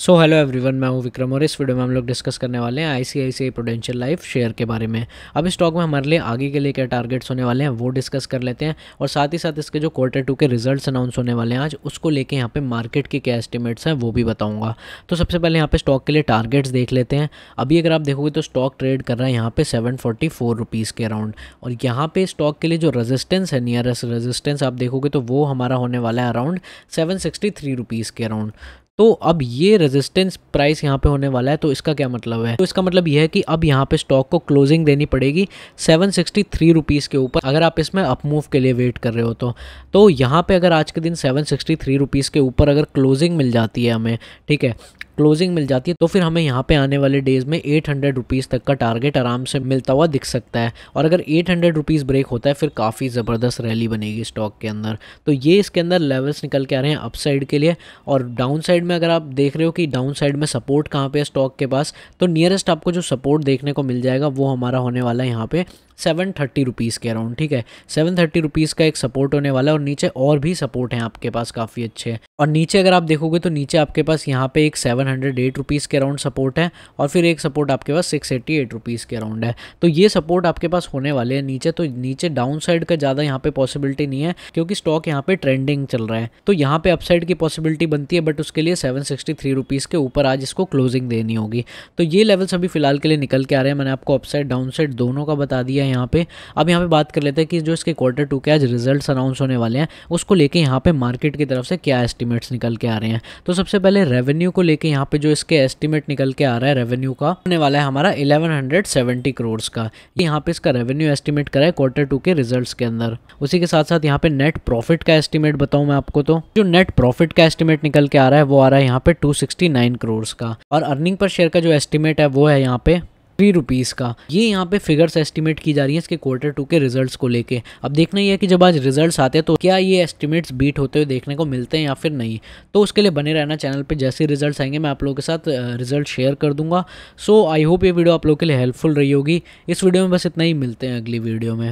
so hello everyone मैं हूं विक्रम और इस वीडियो में हम लोग डिस्कस करने वाले हैं आईसीआईसीआई प्रोडेंशियल लाइफ शेयर के बारे में अब इस स्टॉक में हमारे लिए आगे के लिए क्या टारगेट्स होने वाले हैं वो डिस्कस कर लेते हैं और साथ ही साथ इसके जो क्वार्टर टू के रिजल्ट्स अनाउंस होने वाले हैं आज उसको लेके यहाँ पे मार्केट के क्या एस्टिमेट्स हैं वो भी बताऊँगा तो सबसे पहले यहाँ पर स्टॉक के लिए टारगेट्स देख लेते हैं अभी अगर आप देखोगे तो स्टॉक ट्रेड कर रहा है यहाँ पर सेवन फोर्टी के अराउंड और यहाँ पर स्टॉक के लिए जो रजिस्टेंस है नियरेस्ट रजिस्टेंस आप देखोगे तो वो हमारा होने वाला है अराउंड सेवन के अराउंड तो अब ये रेजिस्टेंस प्राइस यहाँ पे होने वाला है तो इसका क्या मतलब है तो इसका मतलब यह है कि अब यहाँ पे स्टॉक को क्लोजिंग देनी पड़ेगी सेवन सिक्सटी थ्री रुपीज़ के ऊपर अगर आप इसमें अपमूव के लिए वेट कर रहे हो तो तो यहाँ पे अगर आज के दिन सेवन सिक्सटी थ्री रुपीज़ के ऊपर अगर क्लोजिंग मिल जाती है हमें ठीक है क्लोजिंग मिल जाती है तो फिर हमें यहाँ पे आने वाले डेज में एट हंड्रेड रुपीज़ तक का टारगेट आराम से मिलता हुआ दिख सकता है और अगर एट हंड्रेड रुपीज़ ब्रेक होता है फिर काफ़ी ज़बरदस्त रैली बनेगी स्टॉक के अंदर तो ये इसके अंदर लेवल्स निकल के आ रहे हैं अप साइड के लिए और डाउन साइड में अगर आप देख रहे हो कि डाउन साइड में सपोर्ट कहाँ पे है स्टॉक के पास तो नियरेस्ट आपको जो सपोर्ट देखने को मिल जाएगा वो हमारा होने वाला है यहाँ पे सेवन थर्टी रुपीज़ के अराउंड ठीक है सेवन थर्टी रुपीज़ का एक सपोर्ट होने वाला है और नीचे और भी सपोर्ट हैं आपके पास काफ़ी अच्छे और नीचे अगर आप देखोगे तो नीचे आपके पास यहाँ पे एक सेवन हंड्रेड एट के अराउंड सपोर्ट है और फिर एक सपोर्ट आपके पास सिक्स एट्टी के अराउंड है तो ये सपोर्ट आपके पास होने वाले हैं नीचे तो नीचे डाउन साइड का ज़्यादा यहाँ पे पॉसिबिलिटी नहीं है क्योंकि स्टॉक यहाँ पे ट्रेंडिंग चल रहा है तो यहाँ पे अपसाइड की पॉसिबिलिटी बनती है बट उसके लिए सेवन सिक्सटी के ऊपर आज इसको क्लोजिंग देनी होगी तो ये लेवल्स अभी फिलहाल के लिए निकल के आ रहे हैं मैंने आपको अपसाइड डाउन साइड दोनों का बता दिया है यहाँ पे अब यहाँ पे बात कर लेते हैं कि जो इसके क्वार्टर टू के आज रिजल्ट अनाउंस होने वाले हैं उसको लेके यहाँ पे मार्केट की तरफ से क्या एस्टिमेट्स निकल के आ रहे हैं तो सबसे पहले रेवेन्यू को लेकर यहाँ पे जो इसके एस्टिमेट निकल के आ रहा है रेवेन्यू का होने वाला है हमारा 1170 करोड़ का यहाँ पे इसका रेवेन्यू एस्टिमेट करा है क्वार्टर टू के रिजल्ट्स के अंदर उसी के साथ साथ यहाँ पे नेट प्रॉफिट का एस्टिमेट बताऊँ मैं आपको तो जो नेट प्रॉफिट का एस्टिमेट निकल के आ रहा है वो आ रहा है यहाँ पे टू करोड़ का और अर्निंग पर शेयर का जो एस्टिमेट है वो है यहाँ पे थ्री रुपीज़ का ये यहाँ पे फिगर्स एस्टिमेट की जा रही है इसके क्वार्टर टू के रिजल्ट्स को लेके अब देखना यह है कि जब आज रिजल्ट्स आते हैं तो क्या ये एस्टिमेट्स बीट होते हुए देखने को मिलते हैं या फिर नहीं तो उसके लिए बने रहना चैनल पर जैसे रिजल्ट आएंगे मैं आप लोगों के साथ रिजल्ट शेयर कर दूंगा सो आई होप ये वीडियो आप लोग के लिए हेल्पफुल रही होगी इस वीडियो में बस इतना ही मिलते हैं अगली वीडियो में